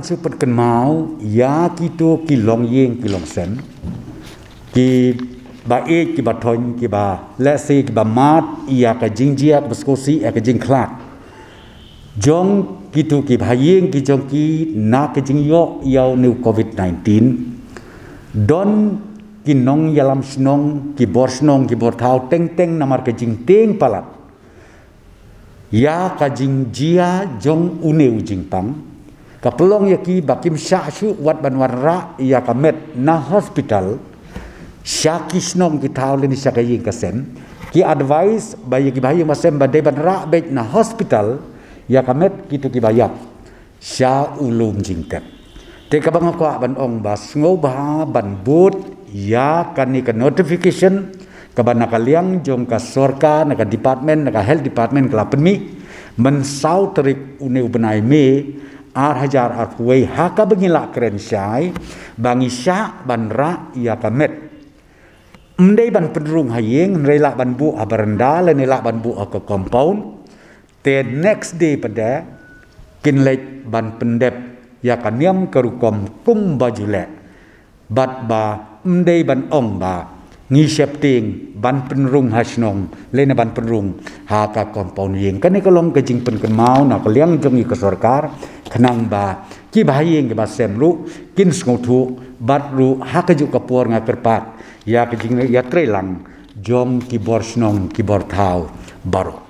ันสุปันกันเมาวยากี่ตัวกี่ลองเยงกี่ลองเซนกี่บาเอกี่บาทอนกี่บาและซีกี่บามาดอยากะจิงเจียกบสโกซีอยากะจิงคลาดจงกี่ตัวกี่บาเยงกี่จงกี่นากะจิงโยยาวนิวโควิด -19 ดอนกี่น้องยาลัมชนองกี่บอร์ชนองกี่บอร์ทาวเต็งเต็งนามาร์กะจิงเต็งปลัดยากะจิงเจียจงอุเนวจิงปังก็ปลงยากีบักกิมชาชุวัดบันวันระยากเม็ดนาฮอสพิทัลชาคิชนองกิทาวลินิชากยิงกเซมกีอดไวส์บายกิบายมาเซมบัดเดบันระเบจนาฮอสพิทัลยากเม็ดกิตุกิบายาชาอุลุมจิงเต็เทกบังกว่าบันองบาสงบาบันบูดยากันนี่กันโนติฟิเคชันกับนักเลี้ยงจงกับสวรรค์นักดีพาร์ตเมนต์นักเฮลท์ดีพาร์ตเมนต์กลับเป็นมีมันเศร้าทริกอุณหภูมิไหนมี ar hajar ar kuai haka bengilak keren syai bangi syak ban ra ia kamet mendai ban penerung hayeng mendai lak ban bu abarenda lani lak ban bu aku compound the next day pada kin lek ban pendep ia kaniam kerukom kum baju le bat ba mendai ban ong ba ngi syep ting ban penerung hasnong lani ban penerung haka compound yeng kan ni kalong kejing pen kemau nak liang jengi ke sorkar ขนังบาจีบายิงกับเซมรู้กินสงทุกบัดรู้ฮักจุกับปวงกระปัดยากจริงยาเตรลังจอมกีบอร์ชนองกีบอร์เทาบารอ